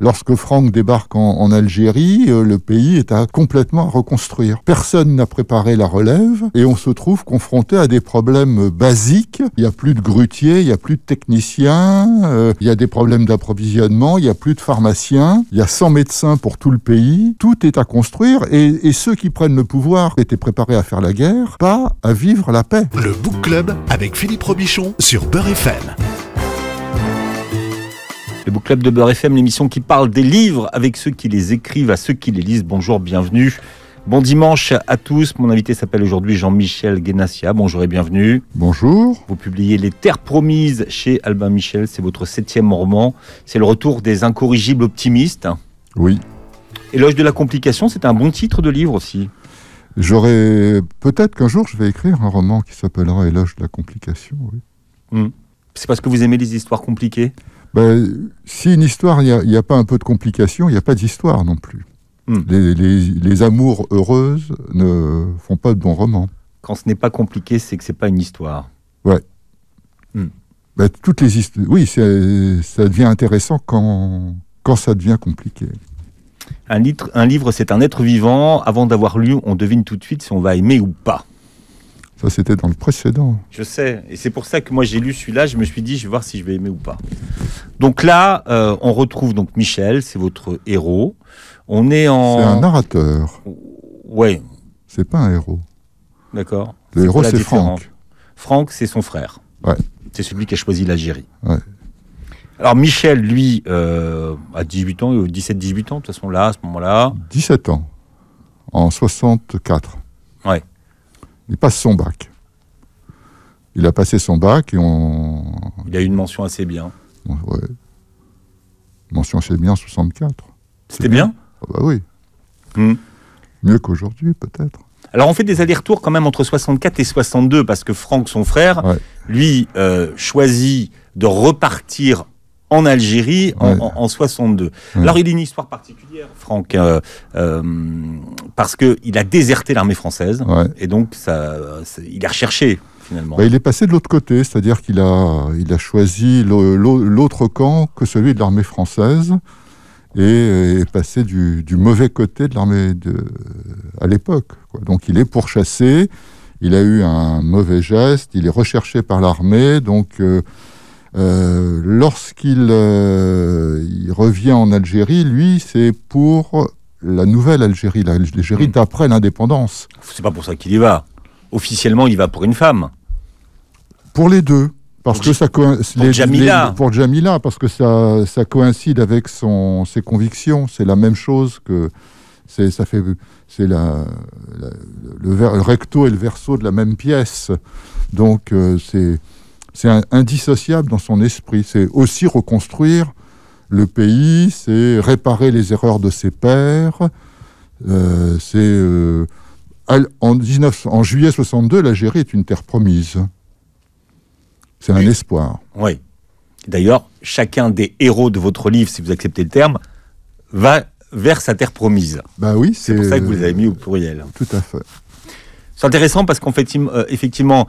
Lorsque Franck débarque en, Algérie, euh, le pays est à, complètement à reconstruire. Personne n'a préparé la relève et on se trouve confronté à des problèmes basiques. Il n'y a plus de grutiers, il n'y a plus de techniciens, euh, il y a des problèmes d'approvisionnement, il n'y a plus de pharmaciens, il y a 100 médecins pour tout le pays. Tout est à construire et, ceux qui prennent le pouvoir étaient préparés à faire la guerre, pas à vivre la paix. Le Book Club avec Philippe Robichon sur Beurre FM. Le Book Club de Beurre FM, l'émission qui parle des livres avec ceux qui les écrivent, à ceux qui les lisent. Bonjour, bienvenue. Bon dimanche à tous. Mon invité s'appelle aujourd'hui Jean-Michel Guénassia. Bonjour et bienvenue. Bonjour. Vous publiez Les Terres Promises chez Albin Michel. C'est votre septième roman. C'est le retour des incorrigibles optimistes. Oui. Éloge de la complication, c'est un bon titre de livre aussi. J'aurais. Peut-être qu'un jour je vais écrire un roman qui s'appellera Éloge de la complication, oui. Hmm. C'est parce que vous aimez les histoires compliquées ben, si une histoire, il n'y a, pas un peu de complication, il n'y a pas d'histoire non plus. Hmm. Les, amours heureuses ne font pas de bons romans. Quand ce n'est pas compliqué, c'est que c'est pas une histoire. Ouais. Hmm. Ben, toutes les histoires. Oui, ça devient intéressant quand, quand ça devient compliqué. Un, un livre, c'est un être vivant. Avant d'avoir lu, on devine tout de suite si on va aimer ou pas. Ça, c'était dans le précédent. Je sais. Et c'est pour ça que moi, j'ai lu celui-là. Je me suis dit, je vais voir si je vais aimer ou pas. Donc là, euh, on retrouve donc Michel, c'est votre héros. On est en. C'est un narrateur. Ouais. C'est pas un héros. D'accord. Le héros, c'est Franck. Franck, c'est son frère. C'est celui qui a choisi l'Algérie. Alors Michel, lui, euh, à 18 ans, 17-18 euh, ans, de toute façon, là, à ce moment-là. 17 ans, en 64. Il passe son bac. Il a passé son bac et on. Il a eu une mention assez bien. Mention assez bien 64. C'était bien, ah Bah oui. Hmm. Mieux qu'aujourd'hui, peut-être. Alors on fait des allers-retours quand même entre 64 et 62 parce que Franck, son frère, lui euh, choisit de repartir en Algérie en, 62. Alors il a une histoire particulière, Franck, euh, euh parce qu'il a déserté l'armée française et donc ça, il est recherché. Finalement. Bah, il est passé de l'autre côté, c'est-à-dire qu'il a, il a choisi l'autre camp que celui de l'armée française et euh, est passé du, mauvais côté de l'armée à l'époque. Donc il est pourchassé, il a eu un mauvais geste, il est recherché par l'armée, donc euh, euh, lorsqu'il euh, revient en Algérie, lui, c'est pour la nouvelle Algérie, l'Algérie hmm. d'après l'indépendance. C'est pas pour ça qu'il y va. Officiellement, il va pour une femme. Pour les deux. Parce pour que ça Jamila. pour Jamila, parce que ça, ça coïncide avec son, ses convictions. C'est la même chose que c'est ça fait c'est la, le, recto et le verso de la même pièce. Donc euh, c'est c'est indissociable dans son esprit. C'est aussi reconstruire le pays, c'est réparer les erreurs de ses pères. Euh, c'est euh, en, en juillet 62, l'Algérie est une terre promise. C'est un espoir. Oui. D'ailleurs, chacun des héros de votre livre, si vous acceptez le terme, va vers sa terre promise. Bah oui, c'est pour ça que vous les avez mis au pluriel. Tout à fait. C'est intéressant parce qu'effectivement, euh,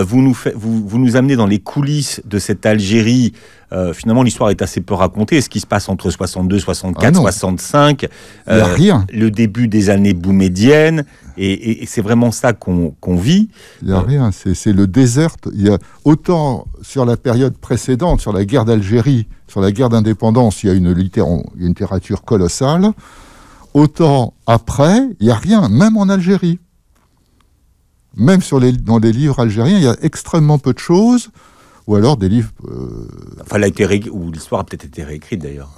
euh, vous, nous vous, nous amenez dans les coulisses de cette Algérie. Euh, finalement, l'histoire est assez peu racontée. Ce qui se passe entre 62, 64, ah Il 65, euh, rien. le début des années boumédiennes, et, c'est vraiment ça qu'on vit. Il n'y a rien, c'est le désert. Il y a autant sur la période précédente, sur la guerre d'Algérie, sur la guerre d'indépendance, il y a une littérature colossale. Autant après, il n'y a rien, même en Algérie même sur les, dans des livres algériens, il y a extrêmement peu de choses, ou alors des livres... Euh, enfin, ou l'histoire a peut-être été réécrite d'ailleurs.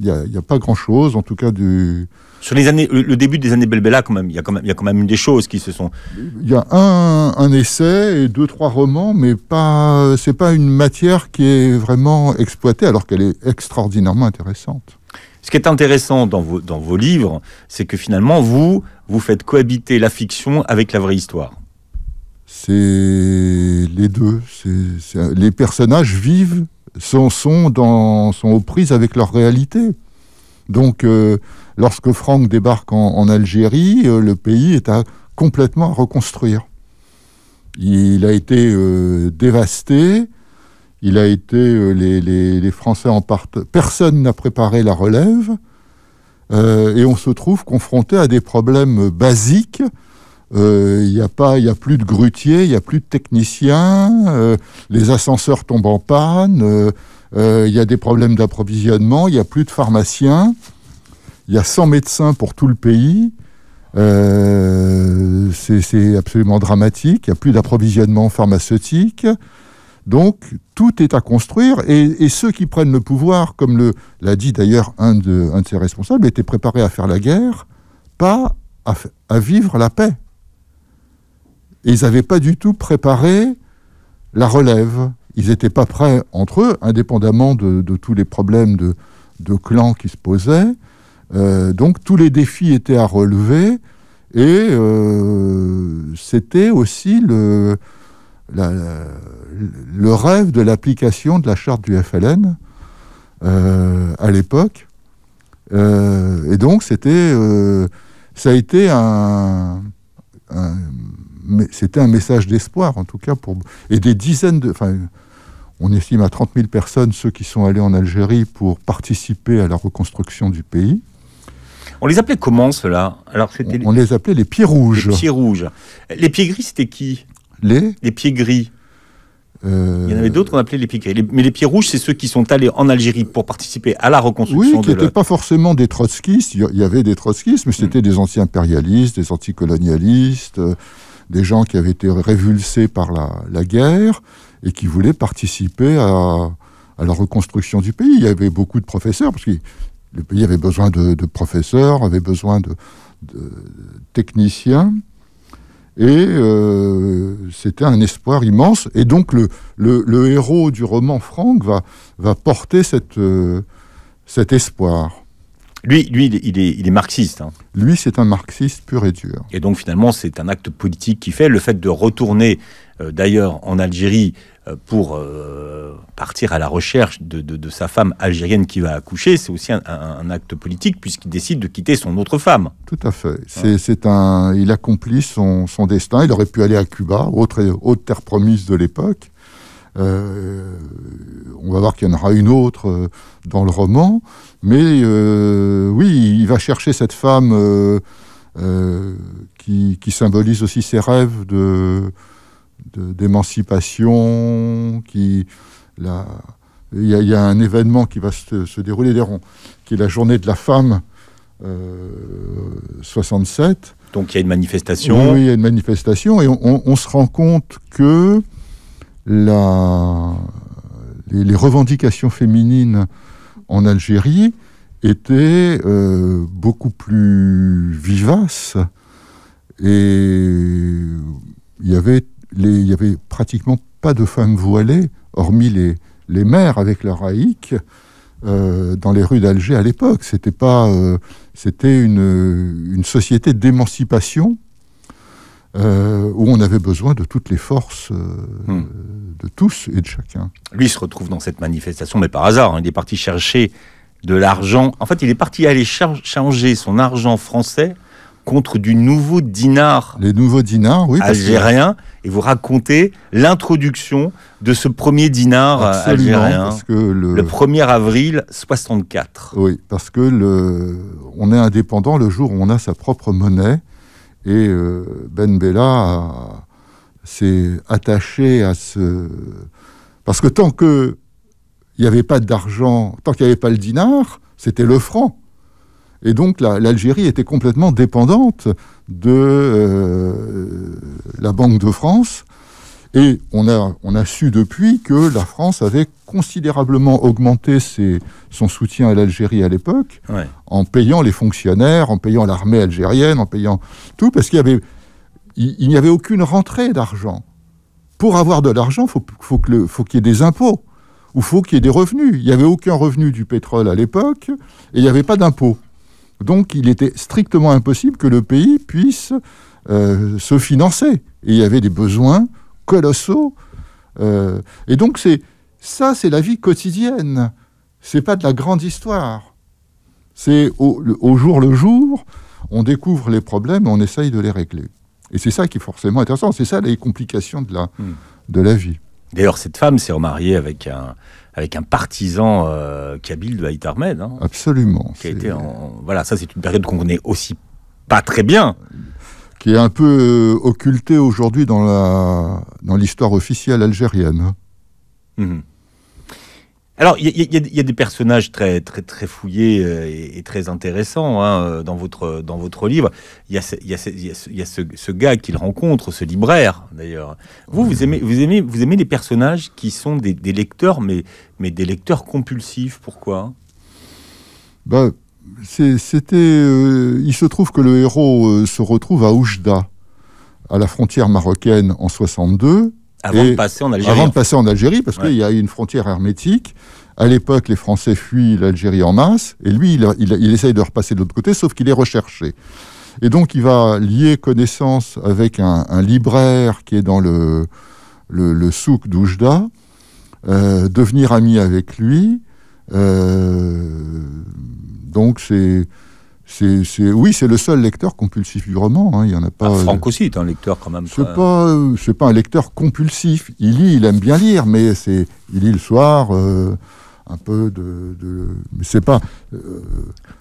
Il n'y a, pas grand-chose, en tout cas du... Sur les années, le, début des années Belbella, quand même, il y a quand même, des choses qui se sont. Il y a un, essai et deux trois romans, mais pas, c'est pas une matière qui est vraiment exploitée, alors qu'elle est extraordinairement intéressante. Ce qui est intéressant dans vos, dans vos livres, c'est que finalement vous vous faites cohabiter la fiction avec la vraie histoire c'est les deux. les personnages vivent, sont, sont, dans, sont aux prises avec leur réalité. Donc, euh, lorsque Franck débarque en, Algérie, euh, le pays est à complètement reconstruire. Il a été euh, dévasté. Il a été les, les, les, Français en partent... Personne n'a préparé la relève, et on se trouve confronté à des problèmes basiques euh, il n'y a pas, il a plus de grutiers, il n'y a plus de techniciens, euh, les ascenseurs tombent en panne, euh, il y a des problèmes d'approvisionnement, il n'y a plus de pharmaciens, il y a 100 médecins pour tout le pays. c'est absolument dramatique, il n'y a plus d'approvisionnement pharmaceutique. Donc tout est à construire et, ceux qui prennent le pouvoir, comme l'a dit d'ailleurs un de, ses responsables, étaient préparés à faire la guerre, pas à vivre la paix. Et ils n'avaient pas du tout préparé la relève. Ils n'étaient pas prêts entre eux, indépendamment de, tous les problèmes de, clans qui se posaient. Euh, donc tous les défis étaient à relever. Et euh, c'était aussi le, rêve de l'application de la charte du FLN euh, à l'époque. et donc, c'était, ça a été un, c'était un message d'espoir, en tout cas, pour, et des dizaines de. Enfin, on estime à 30 000 personnes ceux qui sont allés en Algérie pour participer à la reconstruction du pays. On les appelait comment cela Alors c'était on, les appelait les pieds rouges. Les pieds rouges. Les pieds gris, c'était qui Les Les pieds gris. Euh, il y en avait d'autres qu'on appelait les pieds gris. Mais les pieds rouges, c'est ceux qui sont allés en Algérie pour participer à la reconstruction. Oui, qui n'étaient pas forcément des trotskistes. Il y avait des trotskistes, mais c'était hmm. des anti-impérialistes, des anticolonialistes. colonialistes euh, des gens qui avaient été révulsés par la, guerre et qui voulaient participer à, la reconstruction du pays. Il y avait beaucoup de professeurs, parce que le pays avait besoin de, professeurs, avait besoin de, techniciens. Et euh, c'était un espoir immense. Et donc le, héros du roman Franck va, va porter cette, euh, cet espoir. Lui, il, est, marxiste. Hein. Lui, c'est un marxiste pur et dur. Et donc finalement, c'est un acte politique qui fait le fait de retourner, euh, d'ailleurs, en Algérie euh, pour euh, partir à la recherche de, sa femme algérienne qui va accoucher. C'est aussi un, acte politique puisqu'il décide de quitter son autre femme. Tout à fait. C'est, un, il accomplit son, destin. Il aurait pu aller à Cuba, autre, autre terre promise de l'époque. Euh, on va voir qu'il y en aura une autre euh, dans le roman, mais euh, oui, il va chercher cette femme qui, symbolise aussi ses rêves de d'émancipation, qui il y, a un événement qui va se, dérouler, ronds, qui est la journée de la femme 67. Donc il y a une manifestation. Oui, il y a une manifestation et on se rend compte que les, revendications féminines en Algérie étaient euh, beaucoup plus vivaces et il y avait pratiquement pas de femmes voilées, hormis les, mères avec leur haïk, euh, dans les rues d'Alger à l'époque. C'était euh, c'était une, société d'émancipation euh, où on avait besoin de toutes les forces euh, hmm. de tous et de chacun. Lui se retrouve dans cette manifestation, mais par hasard, hein, il est parti chercher de l'argent. En fait, il est parti aller changer son argent français contre du nouveau dinar. Les nouveaux dinars, oui. Algérien. Et vous racontez l'introduction de ce premier dinar euh, algérien. le... 1er avril 64. Oui, parce que le... on est indépendant le jour où on a sa propre monnaie. Et euh, Ben Bella s'est attaché à ce... Parce que tant qu'il n'y avait pas d'argent, tant qu'il n'y avait pas le dinar, c'était le franc. Et donc l'Algérie était complètement dépendante de euh, la Banque de France et on a, on a su depuis que la France avait considérablement augmenté son soutien à l'Algérie à l'époque, en payant les fonctionnaires, en payant l'armée algérienne, en payant tout, parce qu'il n'y avait, il, n'y avait aucune rentrée d'argent. Pour avoir de l'argent, il faut, faut qu'il y ait des impôts, ou faut qu'il y ait des revenus. Il n'y avait aucun revenu du pétrole à l'époque, et il n'y avait pas d'impôts. Donc il était strictement impossible que le pays puisse euh, se financer. Et il y avait des besoins colossaux. Euh, et donc, c'est ça, c'est la vie quotidienne. C'est pas de la grande histoire. C'est au, jour le jour, on découvre les problèmes on essaye de les régler. Et c'est ça qui est forcément intéressant. C'est ça les complications de la, hmm. de la vie. D'ailleurs, cette femme s'est remariée avec un, avec un partisan euh, kabyle de Haït hein. Absolument. voilà, ça c'est une période qu'on connaît aussi pas très bien qui est un peu euh, occulté aujourd'hui dans, la, dans l'histoire officielle algérienne. Alors, il y, a des personnages très, très, très fouillés euh, et, très intéressants hein, euh, dans, votre, dans votre livre. Il y a, ce, y ce, gars qu'il rencontre, ce libraire d'ailleurs. Vous, vous aimez, vous, aimez, vous des personnages qui sont des, lecteurs, mais, mais des lecteurs compulsifs. Pourquoi bah, c'était, euh, il se trouve que le héros euh, se retrouve à Oujda, à la frontière marocaine en 62. Avant de passer en Algérie. Avant de passer en Algérie, parce qu'il y a une frontière hermétique. À l'époque, les Français fuient l'Algérie en masse, et lui, il, essaye de repasser de l'autre côté, sauf qu'il est recherché. Et donc, il va lier connaissance avec un, libraire qui est dans le, souk d'Oujda, euh, devenir ami avec lui, euh, donc c'est... c'est oui, c'est le seul lecteur compulsif du roman. Hein, il y en a pas. Ah, euh, Franck aussi est un lecteur quand même. C'est pas, euh, c'est pas un lecteur compulsif. Il lit, il aime bien lire, mais c'est, il lit le soir. un peu de, mais c'est pas.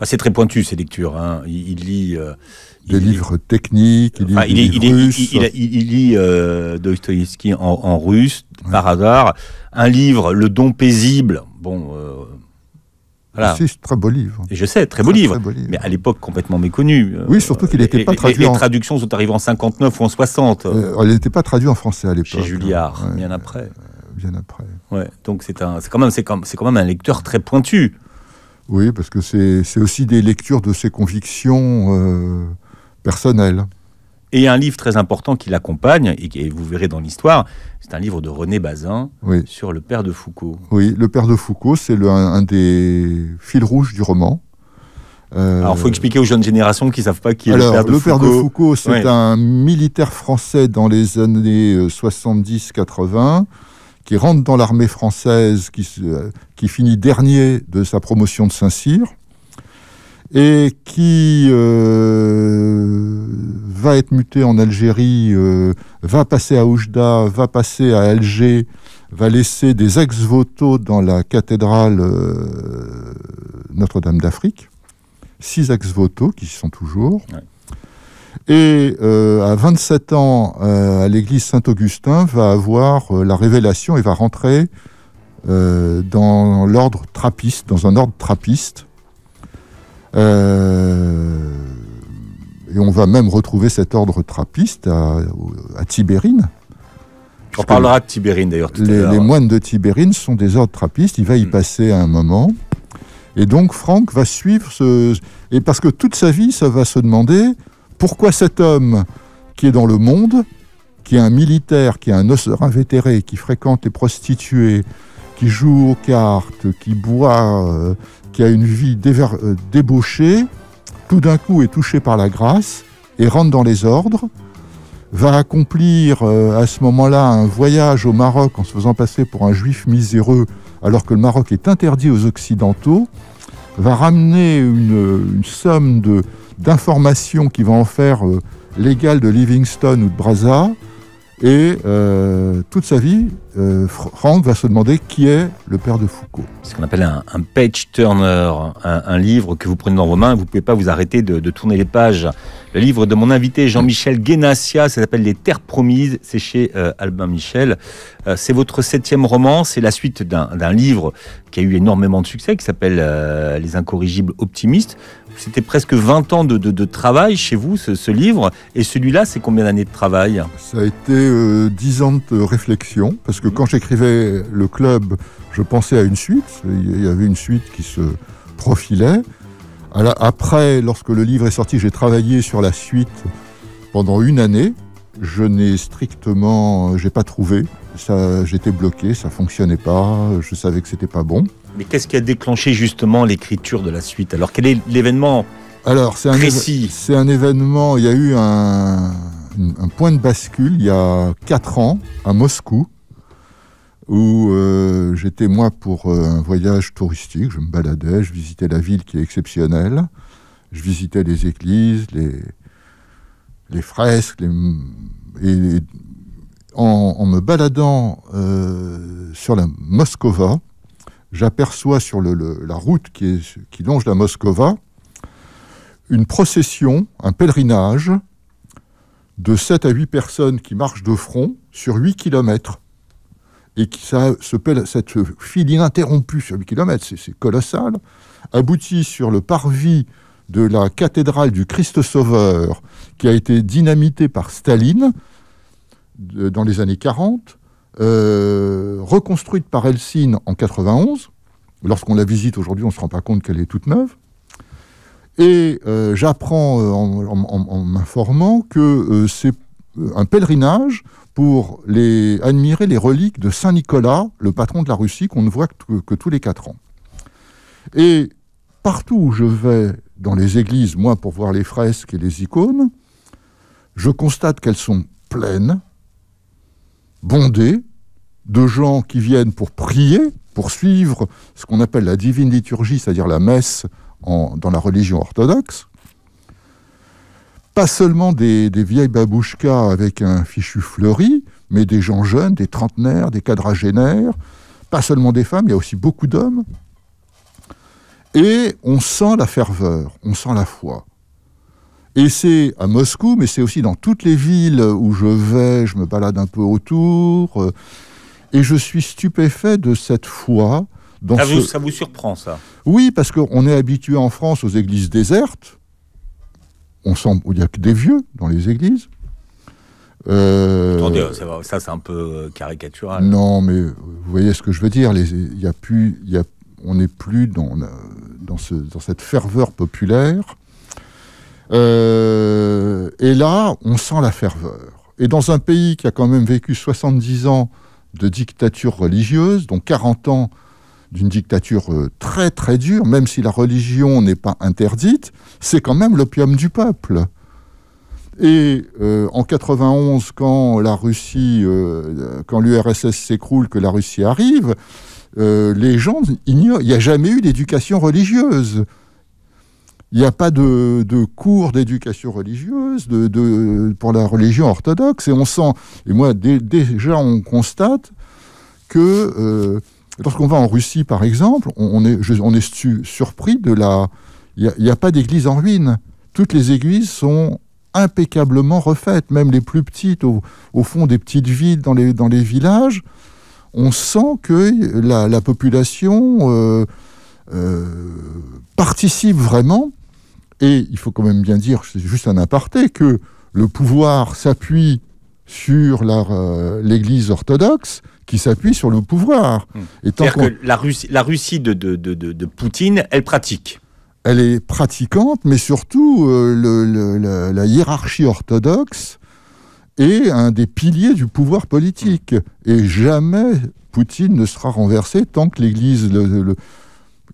c'est très pointu ces lectures. Hein. Il, lit. des livres techniques, il lit il, lit Dostoïevski en, russe, par hasard. Un livre, Le Don paisible, euh, c'est un très beau livre. Et je sais, très beau, livre, mais à l'époque complètement méconnu. Euh, oui, surtout qu'il n'était pas traduit. Les, les traductions sont arrivées en 59 ou en 60. Elle euh, il n'était pas traduit en français à l'époque. Chez hein. Julliard, bien après. bien après. Ouais, donc c'est quand même, c'est quand, quand même un lecteur très pointu. Oui, parce que c'est aussi des lectures de ses convictions personnelles. Et un livre très important qui l'accompagne, et que vous verrez dans l'histoire, c'est un livre de René Bazin sur le père de Foucault. Oui, le père de Foucault, c'est un, des fils rouges du roman. Euh, alors, il faut expliquer aux jeunes générations qui ne savent pas qui est le père de Foucault. Le père de Foucault, c'est un militaire français dans les années 70-80 euh, qui rentre dans l'armée française, qui, euh, qui finit dernier de sa promotion de Saint-Cyr et qui euh, va être muté en Algérie, euh, va passer à Oujda, va passer à Alger, va laisser des ex-voto dans la cathédrale euh, Notre-Dame d'Afrique, six ex-voto qui sont toujours. Et à 27 ans, à l'église Saint-Augustin, va avoir la révélation et va rentrer dans l'ordre trappiste, dans un ordre trappiste euh, et on va même retrouver cet ordre trappiste à, Tibérine. On parlera de Tibérine d'ailleurs tout les, Les moines de Tibérine sont des ordres trappistes, il va y hmm. passer à un moment. Et donc Franck va suivre ce... Et parce que toute sa vie, ça va se demander pourquoi cet homme qui est dans le monde, qui est un militaire, qui est un osseur invétéré, qui fréquente les prostituées, qui joue aux cartes, qui boit, euh, qui a une vie euh, débauchée, tout d'un coup est touché par la grâce et rentre dans les ordres, va accomplir euh, à ce moment-là un voyage au Maroc en se faisant passer pour un juif miséreux, alors que le Maroc est interdit aux Occidentaux, va ramener une, somme d'informations qui va en faire euh, l'égal de Livingstone ou de Brazza, et euh, toute sa vie, euh, Franck va se demander qui est le père de Foucault. C'est ce qu'on appelle un, page turner, un, livre que vous prenez dans vos mains, vous ne pouvez pas vous arrêter de, tourner les pages. Le livre de mon invité Jean-Michel Guénassia, ça s'appelle Les Terres Promises, c'est chez euh, Albin Michel. c'est votre septième roman, c'est la suite d'un livre qui a eu énormément de succès, qui s'appelle Les Incorrigibles Optimistes c'était presque 20 ans de, travail chez vous, ce, livre. Et celui-là, c'est combien d'années de travail Ça a été 10 euh, ans de réflexion, parce que quand j'écrivais Le Club, je pensais à une suite. Il y avait une suite qui se profilait. Après, lorsque le livre est sorti, j'ai travaillé sur la suite pendant une année. Je n'ai strictement, j'ai pas trouvé. Ça, j'étais bloqué, ça fonctionnait pas. Je savais que c'était pas bon. Mais qu'est-ce qui a déclenché justement l'écriture de la suite Alors quel est l'événement Alors c'est un, c'est un événement. Il y a eu un, point de bascule il y a quatre ans à Moscou où euh, j'étais moi pour euh, un voyage touristique. Je me baladais, je visitais la ville qui est exceptionnelle. Je visitais les églises, les, fresques, et en, me baladant euh, sur la Moscova, j'aperçois sur la route qui, longe la Moscova une procession, un pèlerinage de 7 à 8 personnes qui marchent de front sur 8 km Et qui, cette file ininterrompue sur 8 km, c'est colossal, aboutit sur le parvis de la cathédrale du Christ Sauveur, qui a été dynamitée par Staline dans les années 40, euh, reconstruite par Elsin en 91. Lorsqu'on la visite aujourd'hui, on ne se rend pas compte qu'elle est toute neuve. Et euh, j'apprends euh, en, m'informant que c'est un pèlerinage pour les, admirer les reliques de Saint Nicolas, le patron de la Russie, qu'on ne voit que, que tous les quatre ans. Et partout où je vais dans les églises, moi, pour voir les fresques et les icônes, je constate qu'elles sont pleines, bondés, de gens qui viennent pour prier, pour suivre ce qu'on appelle la divine liturgie, c'est-à-dire la messe dans la religion orthodoxe. Pas seulement des, des vieilles babouchkas avec un fichu fleuri, mais des gens jeunes, des trentenaires, des quadragénaires, pas seulement des femmes, il y a aussi beaucoup d'hommes. Et on sent la ferveur, on sent la foi, et c'est à Moscou, mais c'est aussi dans toutes les villes où je vais, je me balade un peu autour, euh, et je suis stupéfait de cette foi. Dans ça, vous, surprend, ça Oui, parce qu'on est habitué en France aux églises désertes. On il n'y a que des vieux dans les églises. Euh, Attendez, ça c'est un peu euh, caricatural. Non, mais vous voyez ce que je veux dire. Il y a plus, on n'est plus dans, dans, dans cette ferveur populaire euh, et là, on sent la ferveur. Et dans un pays qui a quand même vécu 70 ans de dictature religieuse, dont 40 ans d'une dictature euh, très très dure, même si la religion n'est pas interdite, c'est quand même l'opium du peuple. Et euh, en 91, quand la Russie, quand l'URSS s'écroule, que la Russie arrive, les gens Il n'y a jamais eu d'éducation religieuse. Il n'y a pas de, cours d'éducation religieuse de, pour la religion orthodoxe. Et on sent, et moi déjà on constate que euh, lorsqu'on va en Russie par exemple, on, est, on surpris de la... Il n'y a, pas d'église en ruine. Toutes les églises sont impeccablement refaites, même les plus petites, au, fond des petites villes dans les, dans les villages. On sent que la, population... Euh, euh, participe vraiment, et il faut quand même bien dire, c'est juste un aparté, que le pouvoir s'appuie sur euh, l'Église orthodoxe, qui s'appuie sur le pouvoir. Hmm. Et tant que la Russie, la Russie de, de, Poutine, elle pratique. Elle est pratiquante, mais surtout euh, la, hiérarchie orthodoxe est un des piliers du pouvoir politique. Et jamais Poutine ne sera renversé tant que l'Église,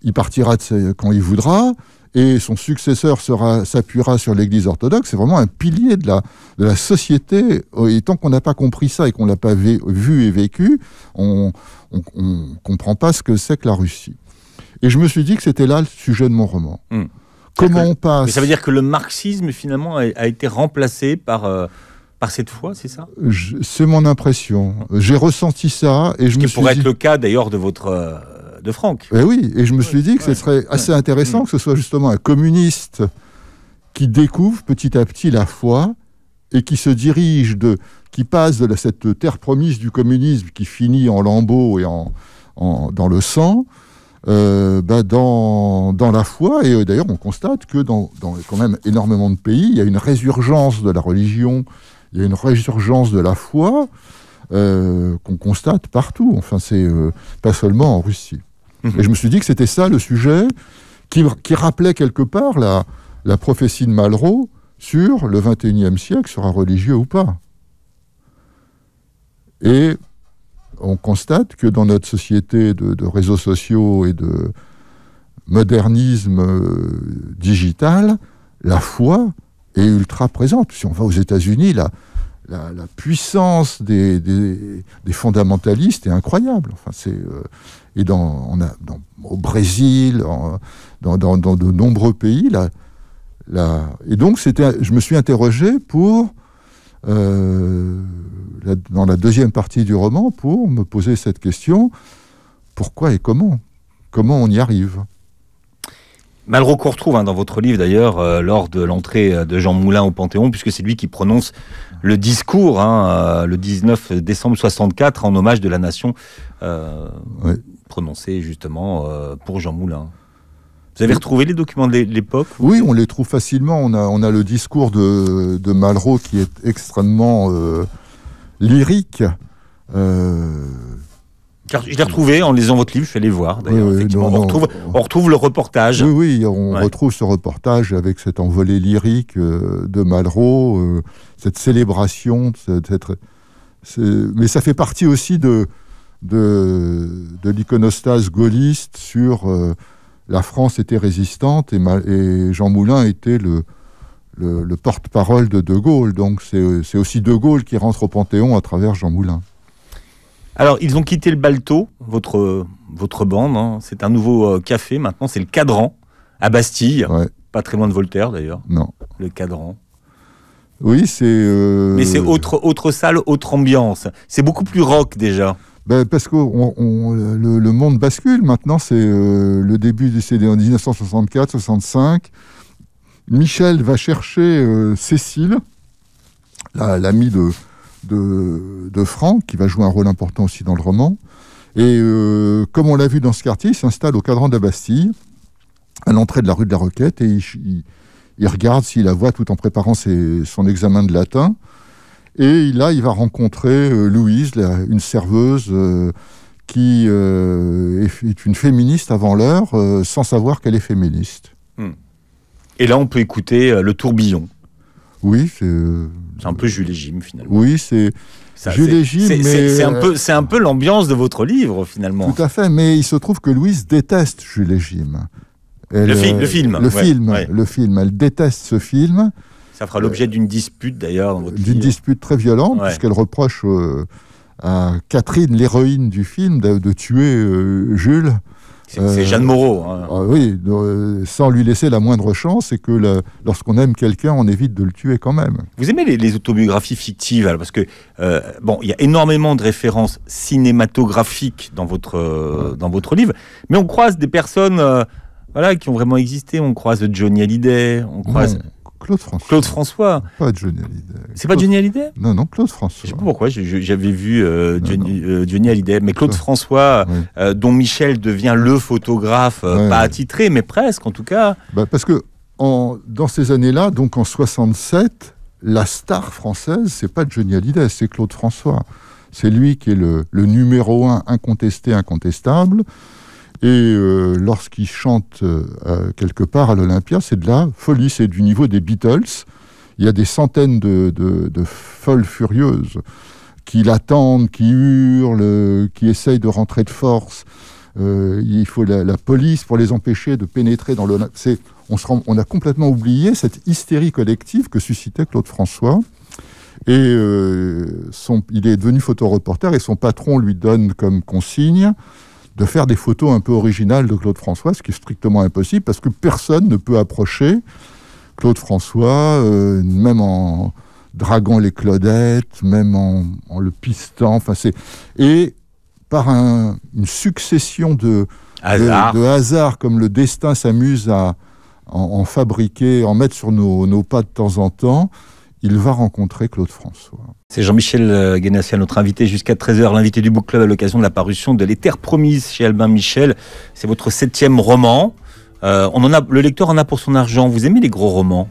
il partira quand il voudra, et son successeur sera, s'appuiera sur l'Église orthodoxe. C'est vraiment un pilier de la, société. Euh, et tant qu'on n'a pas compris ça et qu'on ne l'a pas vu, et vécu, on ne comprend pas ce que c'est que la Russie. Et je me suis dit que c'était là le sujet de mon roman. Hmm. Comment on passe Ça veut dire que le marxisme, finalement, a, été remplacé par... Euh, par cette foi, c'est ça C'est mon impression. J'ai ressenti ça et je Ce me qui pourrait être le cas d'ailleurs de votre euh, de Franck. Et eh oui, et je me suis dit que ce serait assez intéressant mm. que ce soit justement un communiste qui découvre petit à petit la foi et qui se dirige de, qui passe de cette terre promise du communisme qui finit en lambeaux et en, dans le sang, euh, bah dans, dans, la foi. Et euh, d'ailleurs, on constate que dans, quand même énormément de pays, il y a une résurgence de la religion, il y a une résurgence de la foi euh, qu'on constate partout. Enfin, c'est pas seulement en Russie. Et je me suis dit que c'était ça le sujet qui, rappelait quelque part la, la, prophétie de Malraux sur le 21e siècle sera religieux ou pas. Et on constate que dans notre société de, réseaux sociaux et de modernisme euh, digital, la foi est ultra présente. Si on va aux États-Unis, la, la, puissance des, des, fondamentalistes est incroyable. Enfin, c'est euh, et au Brésil, dans, de nombreux pays. Là, Et donc, je me suis interrogé pour, euh, dans la deuxième partie du roman, pour me poser cette question pourquoi et comment Comment on y arrive Malraux qu'on retrouve hein, dans votre livre d'ailleurs euh, lors de l'entrée euh, de Jean Moulin au Panthéon, puisque c'est lui qui prononce le discours hein, le 19 décembre 64 en hommage de la nation prononcé justement euh, pour Jean Moulin. Vous avez retrouvé les documents de l'époque Oui, on les trouve facilement. On a, on a le discours de, de Malraux qui est extrêmement euh, lyrique. Euh... Je l'ai retrouvé en lisant votre livre, je suis allé voir. on, retrouve, le reportage. Oui, on retrouve ce reportage avec cet envolé lyrique euh, de Malraux, cette célébration. mais ça fait partie aussi de, de, l'iconostase gaulliste sur euh, la France était résistante et, Jean Moulin était le, porte-parole de De Gaulle. Donc c'est aussi De Gaulle qui rentre au Panthéon à travers Jean Moulin. Alors, ils ont quitté le Balto, votre, votre bande. Hein. C'est un nouveau euh, café maintenant, c'est le Cadran, à Bastille. Pas très loin de Voltaire d'ailleurs. Non. Le Cadran. Oui, c'est. Euh, Mais c'est autre, autre salle, autre ambiance. C'est beaucoup plus rock déjà. Ben, parce que le, monde bascule maintenant, c'est euh, le début du CD en 1964-65. Michel va chercher euh, Cécile, l'amie de, Franck, qui va jouer un rôle important aussi dans le roman. Et euh, comme on l'a vu dans ce quartier, il s'installe au cadran de la Bastille, à l'entrée de la rue de la Roquette, et il, regarde s'il la voit tout en préparant son examen de latin. Et là, il va rencontrer euh, Louise, une serveuse euh, qui euh, est une féministe avant l'heure, sans savoir qu'elle est féministe. Hmm. Et là, on peut écouter Le Tourbillon. Oui, c'est. C'est un peu Jules et Jim, finalement. Oui, c'est. C'est un peu, c'est un peu l'ambiance de votre livre finalement. Tout à fait, mais il se trouve que Louise déteste Jules et Jim. le, film. Le film. Le film. Elle déteste ce film. Ça fera l'objet d'une dispute d'ailleurs. D'une dispute très violente, puisqu'elle reproche euh, à Catherine, l'héroïne du film, de, tuer euh, Jules. C'est euh, Jeanne Moreau. Hein. Ah oui, sans lui laisser la moindre chance, et que lorsqu'on aime quelqu'un, on évite de le tuer quand même. Vous aimez les, autobiographies fictives, parce que bon, il y a énormément de références cinématographiques dans votre dans votre livre, mais on croise des personnes. voilà, qui ont vraiment existé. On croise Johnny Hallyday, on croise Claude François. Claude François. Pas Johnny Hallyday. C'est pas Johnny Hallyday Non, non, Claude François. Je sais pas pourquoi, j'avais vu euh, euh, Johnny, Hallyday, mais Claude, François, euh, dont Michel devient le photographe, euh, pas attitré, mais presque en tout cas. Bah, parce que en, dans ces années-là, donc en 67, la star française, c'est pas Johnny Hallyday, c'est Claude François. C'est lui qui est le, le numéro un incontesté, incontestable. Et euh, lorsqu'il chante euh, quelque part à l'Olympia, c'est de la folie, c'est du niveau des Beatles. Il y a des centaines de, folles furieuses qui l'attendent, qui hurlent, qui essayent de rentrer de force. Euh, il faut la, police pour les empêcher de pénétrer dans l'Olympia. On, a complètement oublié cette hystérie collective que suscitait Claude François. Et il est devenu photoreporter et son patron lui donne comme consigne de faire des photos un peu originales de Claude François, ce qui est strictement impossible parce que personne ne peut approcher Claude François, euh, même en draguant les Claudettes, même en, le pistant. Enfin, et par une succession de, hasards, comme le destin s'amuse à en, fabriquer, en mettre sur nos, nos pas de temps en temps, il va rencontrer Claude François. C'est Jean-Michel euh, Guénassia, notre invité jusqu'à 13h, l'invité du Book Club à l'occasion de la parution de Les Terres Promises chez Albin Michel. C'est votre septième roman. Euh, on en a, le lecteur en a pour son argent. Vous aimez les gros romans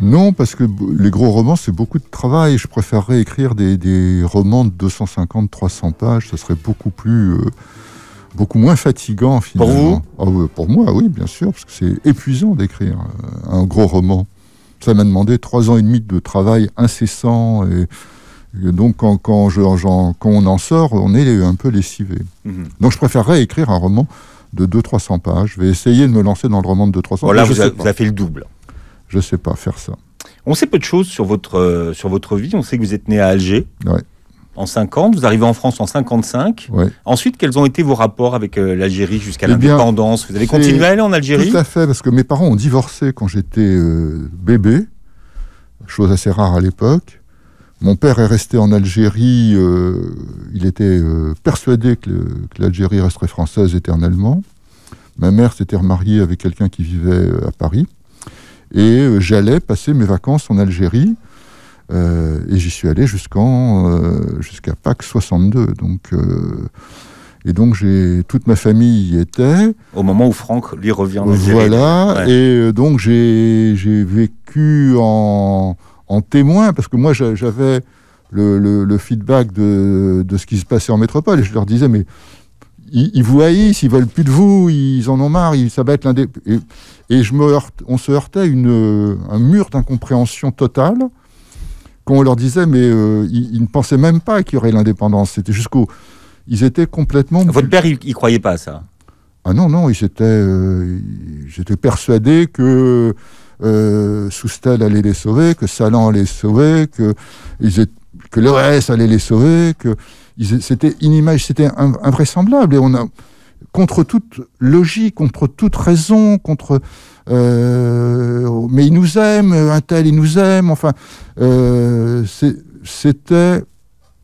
non, parce que les gros romans, c'est beaucoup de travail. Je préférerais écrire des, romans de 250-300 pages. Ce serait beaucoup plus, euh, beaucoup moins fatigant finalement. Pour vous ah Pour moi, oui, bien sûr, parce que c'est épuisant d'écrire un gros roman ça m'a demandé trois ans et demi de travail incessant. Et, donc, quand, quand, quand, on en sort, on est un peu lessivé. Mhm. Donc, je préférerais écrire un roman de 200-300 pages. Je vais essayer de me lancer dans le roman de 200 pages. Voilà, vous, avez fait le double. Je ne sais pas faire ça. On sait peu de choses sur votre, euh, sur votre vie. On sait que vous êtes né à Alger. Ouais en 50, vous arrivez en France en 55. Ensuite, quels ont été vos rapports avec euh, l'Algérie jusqu'à eh l'indépendance Vous avez continué à aller en Algérie Tout à fait, parce que mes parents ont divorcé quand j'étais euh, bébé, chose assez rare à l'époque. Mon père est resté en Algérie, euh, il était persuadé que, l'Algérie resterait française éternellement. Ma mère s'était remariée avec quelqu'un qui vivait à Paris. Et j'allais passer mes vacances en Algérie. Euh, et j'y suis allé jusqu'en euh, jusqu'à Pâques 62. Donc euh, et donc, toute ma famille y était. Au moment où Franck lui revient Voilà. Et donc, j'ai vécu en, en, témoin, parce que moi, j'avais le, le, feedback de, de, ce qui se passait en métropole. Et je leur disais, mais ils, vous haïssent, ils veulent plus de vous, ils en ont marre, ça va être l'un des. Et, je me on se heurtait une, un mur d'incompréhension totale qu'on leur disait, mais euh, ils, ne pensaient même pas qu'il y aurait l'indépendance. C'était jusqu'au. Ils étaient complètement. Votre père, il, ne croyait pas à ça Ah non, non, ils étaient. J'étais euh, persuadé que euh, allait les sauver, que Salan allait les sauver, que, ils le allait les sauver, que. C'était inimaginable, c'était invraisemblable. Et on a. Contre toute logique, contre toute raison, contre. Euh, mais il nous aime, un tel, il nous aime. Enfin, euh, c'était.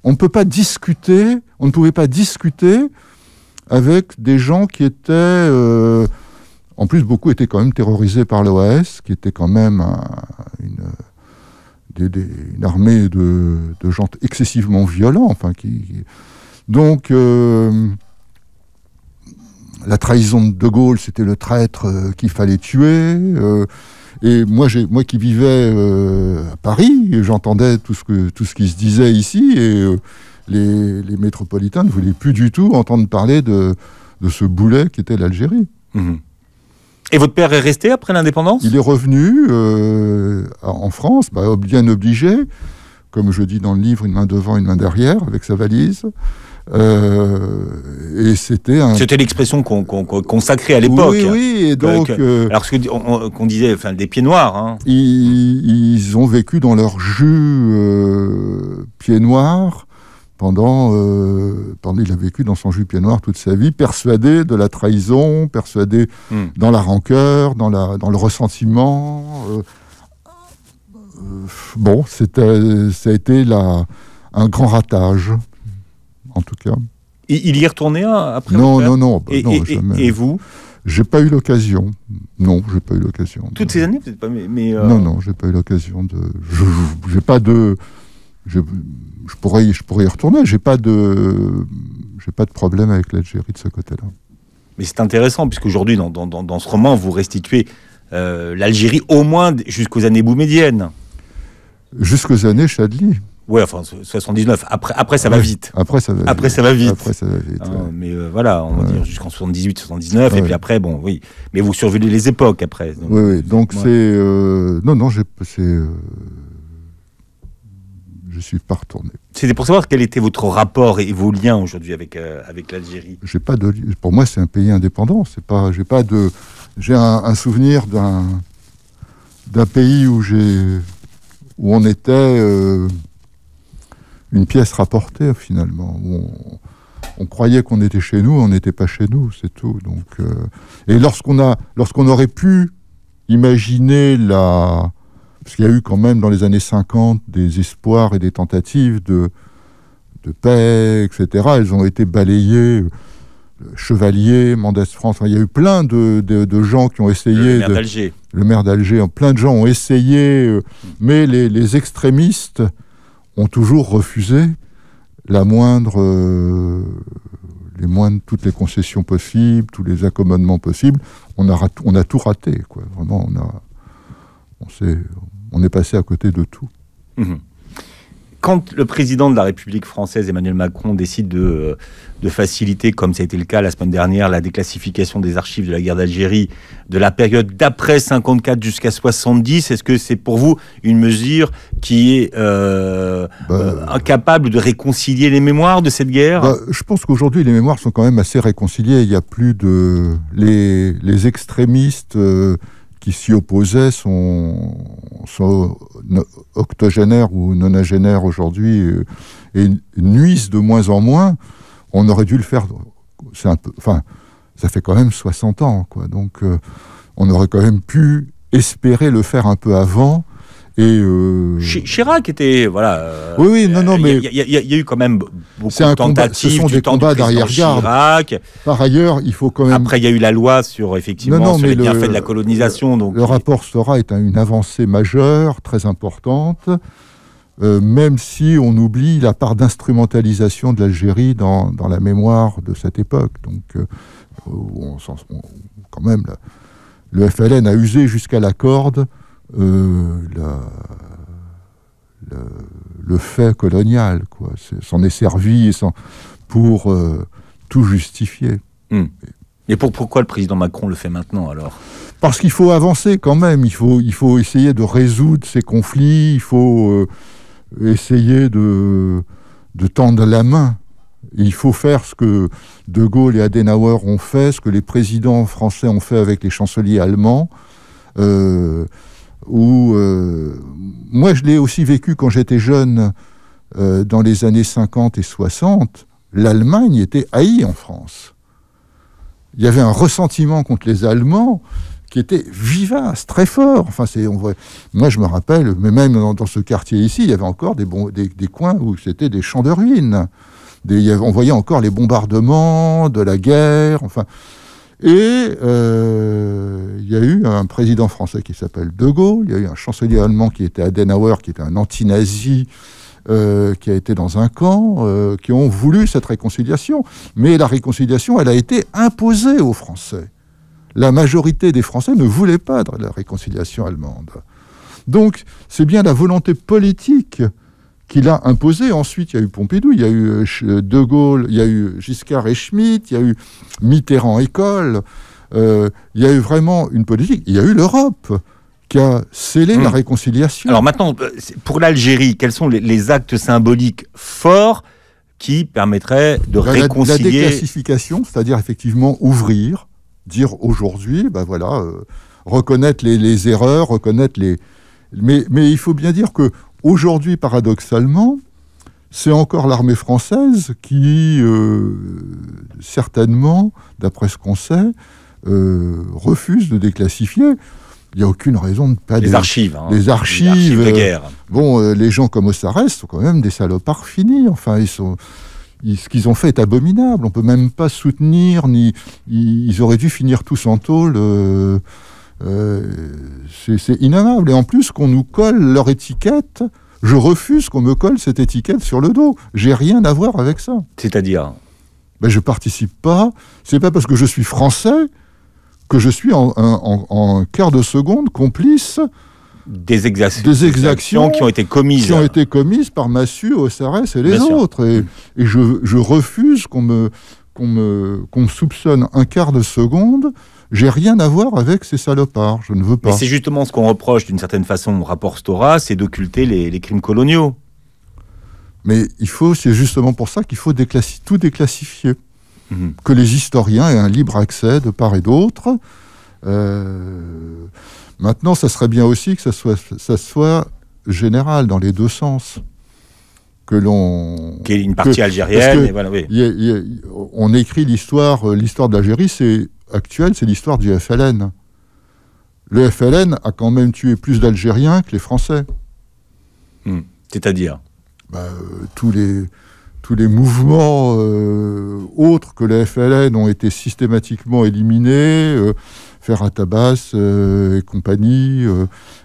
On ne peut pas discuter, on ne pouvait pas discuter avec des gens qui étaient. Euh, en plus, beaucoup étaient quand même terrorisés par l'OAS, qui était quand même une, une, armée de, gens excessivement violents. Enfin, qui, qui... Donc la trahison de De Gaulle, c'était le traître euh, qu'il fallait tuer. Euh, et moi, moi qui vivais euh, à Paris, j'entendais tout ce tout ce qui se disait ici, et les, métropolitains ne voulaient plus du tout entendre parler de, de ce boulet qui était l'Algérie. Mmh. Et votre père est resté après l'indépendance Il est revenu en France, bah, bien obligé, comme je dis dans le livre, une main devant, une main derrière, avec sa valise. Euh, et c'était C'était l'expression qu'on consacrait à l'époque. Oui, oui, euh, donc... Euh, alors, ce qu'on disait, enfin, des pieds noirs. Hein. Ils, ont vécu dans leur jus pieds noirs pendant, pendant, il a vécu dans son jus pieds noirs toute sa vie, persuadé de la trahison, persuadé hmm. dans la rancœur, dans, la, dans le ressentiment. Bon, c'était, bon, ça a été la, un grand ratage en tout cas. Et il y est retourné hein, après Non, non, non, bah et, non. Et, et vous J'ai pas eu l'occasion. Non, j'ai pas eu l'occasion. Toutes ces années, peut-être pas, mais. Euh, non, non, j'ai pas eu l'occasion de. J'ai pas de. Je, pourrais, je pourrais y retourner. J'ai pas de. J'ai pas de problème avec l'Algérie de ce côté-là. Mais c'est intéressant, puisqu'aujourd'hui, dans, dans, ce roman, vous restituez euh, l'Algérie au moins jusqu'aux années boumédiennes. Jusqu'aux années Chadli. Oui, enfin 79. Après, après ça va vite. Après ça va. Vite. Après ça va vite. mais euh, voilà, on va dire jusqu'en 78, 79, et puis après, bon, oui. Mais vous surveillez les époques après. oui, oui. Donc c'est euh, non, non, j'ai c'est euh, je suis pas retourné. C'était pour savoir quel était votre rapport et vos liens aujourd'hui avec avec l'Algérie. J'ai pas de. Pour moi, c'est un pays indépendant. C'est pas. J'ai pas de. J'ai un, souvenir d'un d'un pays où j'ai où on était une pièce rapportée finalement. on, croyait qu'on était chez nous, on n'était pas chez nous, c'est tout. Donc, euh, et lorsqu'on a, aurait pu imaginer la, parce qu'il y a eu quand même dans les années 50 des espoirs et des tentatives de, paix, etc. Elles ont été balayées. Euh, Chevalier, de France, il y a eu plein de, gens qui ont essayé. Le maire d'Alger. Le maire d'Alger, hein, plein de gens ont essayé, euh, mm. mais les extrémistes ont toujours refusé la moindre, euh, les moindres, toutes les concessions possibles, tous les accommodements possibles. On a, on a tout raté, quoi. Vraiment, on a, on, est, on est passé à côté de tout. Mmh quand le président de la République française, Emmanuel Macron, décide euh, de, faciliter, comme ça a été le cas la semaine dernière, la déclassification des archives de la guerre d'Algérie de la période d'après 54 jusqu'à 70, est-ce que c'est pour vous une mesure qui est euh, bah, euh, incapable de réconcilier les mémoires de cette guerre bah, Je pense qu'aujourd'hui, les mémoires sont quand même assez réconciliées. Il n'y a plus de... Les, extrémistes qui s'y opposaient sont, octogénaires ou nonagénaires aujourd'hui euh, et nuisent de moins en moins. On aurait dû le faire. C'est Enfin, ça fait quand même 60 ans, quoi. Donc, euh, on aurait quand même pu espérer le faire un peu avant et euh, Chirac était voilà. Euh, oui oui non non mais il y, a eu quand même beaucoup de tentatives. ce sont du des temps combats d'arrière-garde. Par ailleurs, il faut quand même. Après, il y a eu la loi sur effectivement sur les bienfaits de la colonisation. donc le rapport Sora est une avancée majeure, très importante. Euh, même si on oublie la part d'instrumentalisation de l'Algérie dans, dans, la mémoire de cette époque. Donc, on, quand même, le FLN a usé jusqu'à la corde euh, la, le fait colonial, quoi. S'en est servi pour euh, tout justifier. Hmm. Et pour, pourquoi le président Macron le fait maintenant alors Parce qu'il faut avancer quand même, il faut, il faut essayer de résoudre ces conflits, il faut euh, essayer de, de tendre la main. il faut faire ce que De Gaulle et Adenauer ont fait, ce que les présidents français ont fait avec les chanceliers allemands. Euh, où euh, moi je l'ai aussi vécu quand j'étais jeune euh, dans les années 50 et 60, l'Allemagne était haïe en France. Il y avait un ressentiment contre les Allemands qui était vivace, très fort. Enfin, c'est, moi je me rappelle, mais même dans, ce quartier ici, il y avait encore des, coins où c'était des champs de ruines. Des, on voyait encore les bombardements de la guerre. Enfin, et euh, il y a eu un président français qui s'appelle De Gaulle, il y a eu un chancelier allemand qui était Adenauer, qui était un anti-nazi, euh, qui a été dans un camp, euh, qui ont voulu cette réconciliation. Mais la réconciliation, elle a été imposée aux Français. La majorité des Français ne voulaient pas de la réconciliation allemande. Donc, c'est bien la volonté politique qu'il a imposé. Ensuite, il y a eu Pompidou, il y a eu euh, euh, De Gaulle, il y a eu Giscard et Schmitt, il y a eu Mitterrand et Kohl. Euh, il y a eu vraiment une politique. Il y a eu l'Europe qui a scellé la hmm. réconciliation. Alors maintenant, pour l'Algérie, quels sont les, actes symboliques forts qui permettraient de ben, réconcilier La, déclassification, c'est-à-dire effectivement ouvrir, dire aujourd'hui, ben voilà, reconnaître les, erreurs, reconnaître les... mais il faut bien dire que Aujourd'hui, paradoxalement, c'est encore l'armée française qui, euh, certainement, d'après ce qu'on sait, euh, refuse de déclassifier. Il n'y a aucune raison de pas... Les des, archives. Hein. les archives. archives de euh, guerre. bon, les gens comme Ossarès sont quand même des salopards finis. Enfin, ils sont... ce qu'ils ont fait est abominable. On peut même pas soutenir, ni ils auraient dû finir tous en tôle euh, c'est inamable, Et en plus, qu'on nous colle leur étiquette, je refuse qu'on me colle cette étiquette sur le dos. J'ai rien à voir avec ça. C'est-à-dire ben, Je participe pas. C'est pas parce que je suis français que je suis en, quart de seconde complice des, exactions, qui ont été commises. par Massu, Ossarès et les autres. Et, mm. je refuse qu'on me, qu'on me, soupçonne un quart de seconde, j'ai rien à voir avec ces salopards, je ne veux pas. Mais c'est justement ce qu'on reproche d'une certaine façon au rapport Stora, c'est d'occulter les, crimes coloniaux. Mais il faut, c'est justement pour ça qu'il faut tout déclassifier. Mhm. Que les historiens aient un libre accès de part et d'autre. Euh, maintenant, ça serait bien aussi que ça soit, ça soit général dans les deux sens que l'on qui est une partie algérienne. on écrit l'histoire, euh, l'histoire de l'Algérie, c'est actuelle, c'est l'histoire du FLN. Le FLN a quand même tué plus d'Algériens que les Français. Hmm. C'est-à-dire bah, euh, tous les tous les mouvements euh, autres que le FLN ont été systématiquement éliminés. Euh, Ferhat Abbas et compagnie.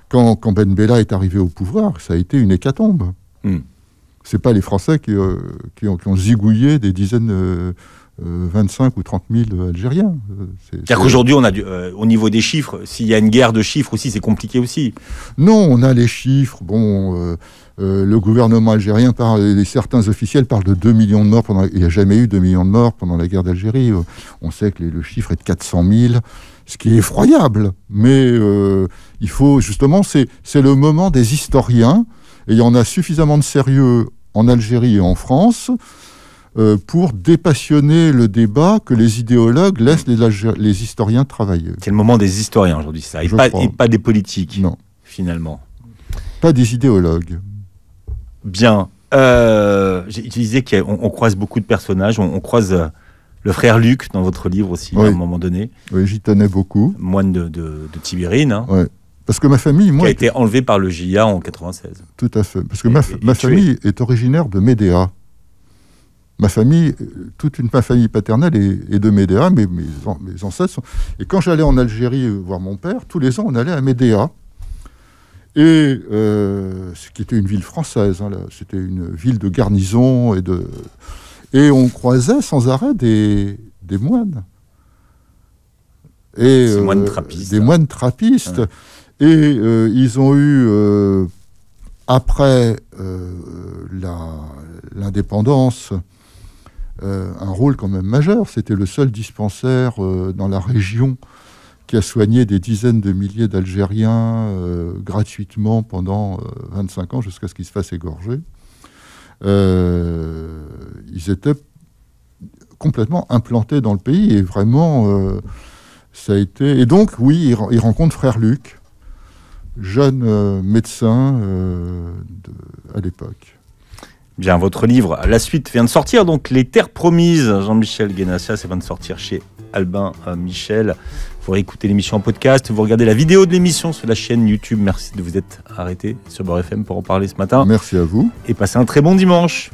quand, Ben Bella est arrivé au pouvoir, ça a été une hécatombe. Hmm c'est pas les Français qui, euh, qui, ont, zigouillé des dizaines, euh, 25 euh, ou 30 000 Algériens. Euh, C'est-à-dire qu'aujourd'hui, on a au niveau des chiffres, s'il y a une guerre de chiffres aussi, c'est compliqué aussi. Non, on a les chiffres. Bon, le gouvernement algérien parle, et certains officiels parlent de 2 millions de morts. Pendant, il n'y a jamais eu 2 millions de morts pendant la guerre d'Algérie. On sait que le chiffre est de 400 000 ce qui est effroyable. Mais il faut justement, c'est le moment des historiens et il y en a suffisamment de sérieux en Algérie et en France euh, pour dépassionner le débat que les idéologues laissent les, les historiens travailler. C'est le moment des historiens aujourd'hui, ça, et pas, des politiques, non. finalement. Pas des idéologues. Bien. Euh, J'ai utilisé qu'on on croise beaucoup de personnages, on, croise euh, le frère Luc dans votre livre aussi, à un moment donné. Oui, j'y tenais beaucoup. Moine de, Tibérine. Hein. Oui. Parce que ma famille, moi. Qui a été enlevé par le GIA en 96. Tout à fait. Parce que ma, famille est originaire de Médéa. Ma famille, toute une, ma famille paternelle est, de Médéa, mais mes, ancêtres sont. Et quand j'allais en Algérie euh, voir mon père, tous les ans, on allait à Médéa. Et euh, ce qui était une ville française, hein, c'était une ville de garnison et de. Et on croisait sans arrêt des, moines. des moines euh, trappistes. Des hein. moines trappistes. Et euh, ils ont eu, euh, après euh, l'indépendance, un rôle quand même majeur. C'était le seul dispensaire dans la région qui a soigné des dizaines de milliers d'Algériens gratuitement pendant 25 ans jusqu'à ce qu'ils se fassent égorger. ils étaient complètement implantés dans le pays et vraiment ça a été et donc oui ils rencontrent frère Luc jeune euh, médecin euh, à l'époque. Bien, votre livre, la suite vient de sortir, donc Les Terres Promises, Jean-Michel Guénassia, ça vient de sortir chez Albin euh, Michel. Vous écouter l'émission en podcast, vous regardez la vidéo de l'émission sur la chaîne YouTube. Merci de vous être arrêté sur FM pour en parler ce matin. Merci à vous. Et passez un très bon dimanche.